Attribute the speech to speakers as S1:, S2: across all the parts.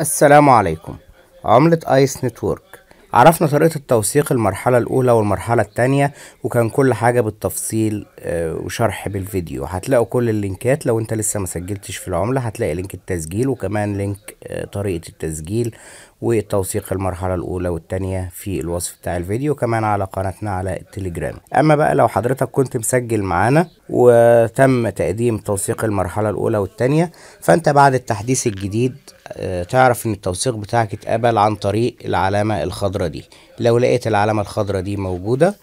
S1: السلام عليكم عملة ايس نتورك عرفنا طريقة التوثيق المرحلة الأولى والمرحلة التانية وكان كل حاجة بالتفصيل آه، وشرح بالفيديو هتلاقوا كل اللينكات لو انت لسه مسجلتش في العملة هتلاقي لينك التسجيل وكمان لينك آه، طريقة التسجيل وتوثيق المرحلة الأولى والتانية في الوصف بتاع الفيديو كمان على قناتنا على التليجرام أما بقى لو حضرتك كنت مسجل معانا وتم تقديم توثيق المرحلة الأولى والتانية فأنت بعد التحديث الجديد تعرف ان التوثيق بتاعك اتقبل عن طريق العلامة الخضرة دي لو لقيت العلامة الخضرة دي موجودة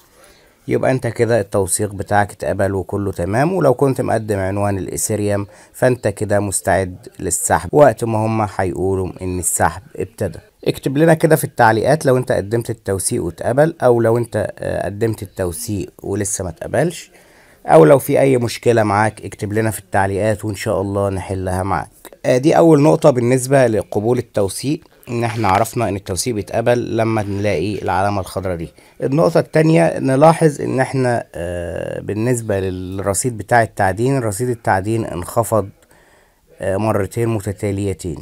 S1: يبقى انت كده التوثيق بتاعك اتقبل وكله تمام ولو كنت مقدم عنوان الاثيريوم فانت كده مستعد للسحب وقت ما هم هيقولوا ان السحب ابتدى اكتب لنا كده في التعليقات لو انت قدمت التوثيق واتقبل او لو انت آه، قدمت التوثيق ولسه ما اتقبلش او لو في اي مشكلة معاك اكتب لنا في التعليقات وان شاء الله نحلها معاك آه، دي اول نقطة بالنسبة لقبول التوثيق ان احنا عرفنا ان التوثيق بيتقبل لما نلاقي العلامة الخضراء دي النقطة التانية نلاحظ ان احنا آه، بالنسبة للرصيد بتاع التعدين رصيد التعدين انخفض آه، مرتين متتاليتين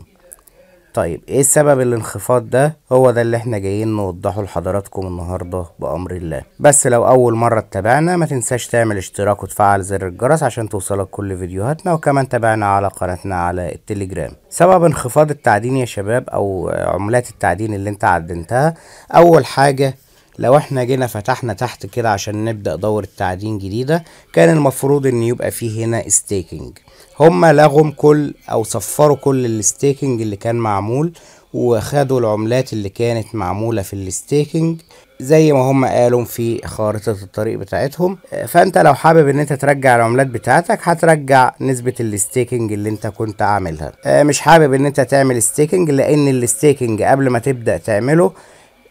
S1: طيب ايه سبب الانخفاض ده هو ده اللي احنا جايين نوضحه لحضراتكم النهارده بامر الله بس لو اول مره تتابعنا ما تنساش تعمل اشتراك وتفعل زر الجرس عشان توصلك كل فيديوهاتنا وكمان تابعنا على قناتنا على التليجرام سبب انخفاض التعدين يا شباب او عملات التعدين اللي انت عدنتها اول حاجه لو احنا جينا فتحنا تحت كده عشان نبدأ دورة تعدين جديدة كان المفروض ان يبقى فيه هنا ستيكنج هما لغم كل او صفروا كل الستيكنج اللي كان معمول وخدوا العملات اللي كانت معمولة في الستيكنج زي ما هم قالوا في خارطة الطريق بتاعتهم فانت لو حابب ان انت ترجع العملات بتاعتك هترجع نسبة الستيكنج اللي انت كنت عاملها آه، مش حابب ان انت تعمل ستيكنج لان الستيكنج قبل ما تبدأ تعمله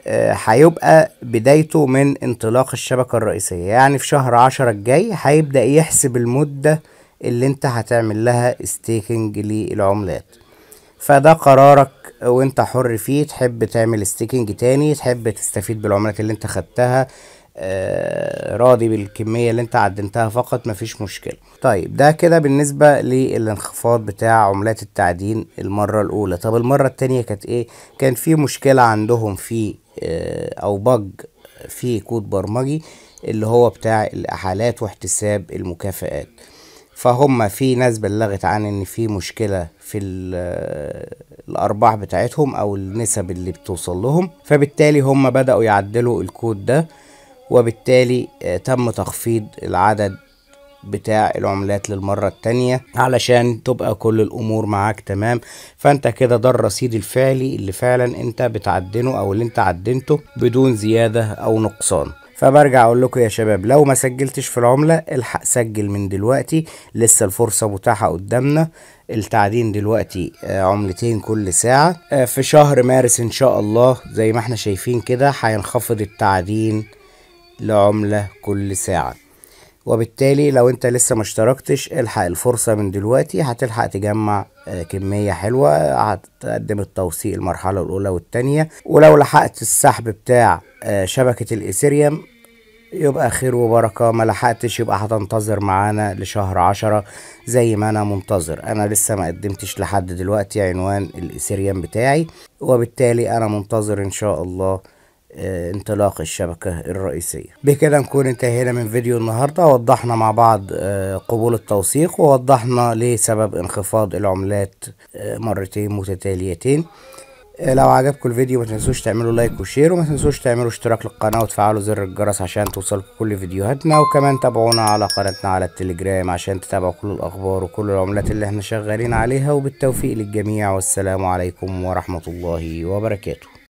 S1: آه، هيبقى بدايته من انطلاق الشبكة الرئيسية يعني في شهر عشرة الجاي هيبدأ يحسب المدة اللي انت هتعمل لها ستيكنج للعملات فده قرارك وانت حر فيه تحب تعمل ستيكنج تاني تحب تستفيد بالعملات اللي انت خدتها آه راضي بالكمية اللي انت عدنتها فقط مفيش مشكلة طيب ده كده بالنسبة للانخفاض بتاع عملات التعدين المرة الاولى طب المرة التانية كانت ايه كان في مشكلة عندهم في آه، او بج في كود برمجي اللي هو بتاع الاحالات واحتساب المكافئات فهم في ناس بلغت عن ان في مشكله في آه، الارباح بتاعتهم او النسب اللي بتوصل لهم فبالتالي هم بداوا يعدلوا الكود ده وبالتالي آه، تم تخفيض العدد بتاع العملات للمرة التانية علشان تبقى كل الامور معاك تمام فانت كده ده الرصيد الفعلي اللي فعلا انت بتعدنه او اللي انت عدنته بدون زيادة او نقصان فبرجع اقول لكم يا شباب لو ما سجلتش في العمله الحق سجل من دلوقتي لسه الفرصه متاحه قدامنا التعدين دلوقتي آه، عملتين كل ساعه آه، في شهر مارس ان شاء الله زي ما احنا شايفين كده هينخفض التعدين لعمله كل ساعه وبالتالي لو انت لسه ما اشتركتش الحق الفرصة من دلوقتي هتلحق تجمع آه، كمية حلوة هتقدم التوثيق المرحلة الأولى والتانية ولو لحقت السحب بتاع آه، شبكة الإيثيريوم يبقى خير وبركة ما لحقتش يبقى هتنتظر معانا لشهر عشرة زي ما أنا منتظر أنا لسه ما قدمتش لحد دلوقتي عنوان الإيثيريوم بتاعي وبالتالي أنا منتظر إن شاء الله آه، انطلاق الشبكة الرئيسية بكده نكون انتهينا من فيديو النهاردة وضحنا مع بعض آه، قبول التوثيق ووضحنا ليه سبب انخفاض العملات آه، مرتين متتاليتين لو عجبكم الفيديو ما تنسوش تعملوا لايك وشير وما تنسوش تعملوا اشتراك للقناة وتفعلوا زر الجرس عشان توصلكم كل فيديوهاتنا وكمان تابعونا على قناتنا على التليجرام عشان تتابعوا كل الأخبار وكل العملات اللي احنا شغالين عليها وبالتوفيق للجميع والسلام عليكم ورحمة الله وبركاته